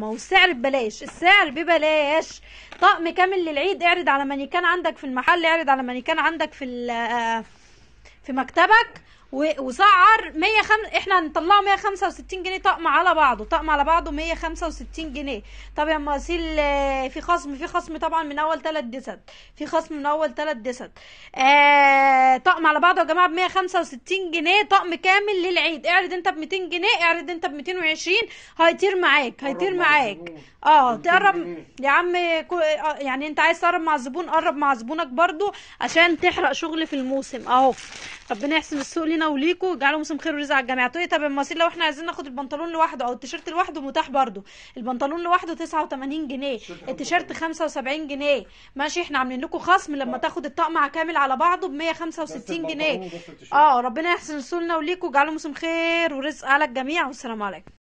ما هو السعر ببلاش السعر ببلاش طقم كامل للعيد اعرض على من كان عندك في المحل اعرض على من كان عندك في آه، في مكتبك وسعر 105 احنا هنطلعه 165 جنيه طقم على بعضه طقم على بعضه 165 جنيه طب يا مراسيل آه، في خصم في خصم طبعا من اول 3 ديسات في خصم من اول 3 ديسات آه طقم على بعضه يا جماعه ب 165 جنيه طقم كامل للعيد اعرض انت ب 200 جنيه اعرض انت ب 220 هيطير معاك هيطير معاك اه تقرب يا عم آه، يعني انت عايز تقرب مع الزبون قرب مع زبونك برده عشان تحرق شغل في الموسم اهو ربنا يحسن السوق لنا لينا وليكوا جعلوا موسم خير ورزق على الجميع تقولي طب المصير لو احنا عايزين ناخد البنطلون لوحده او التيشيرت لوحده متاح برضه البنطلون لوحده 89 جنيه التيشيرت 75 جنيه ماشي احنا عاملين لكم خصم لما آه. تاخد الطقم كامل على بعضه ب 165 جنيه اه ربنا يحسن صولنا وليكوا جعلوا موسم خير ورزق على الجميع والسلام عليكم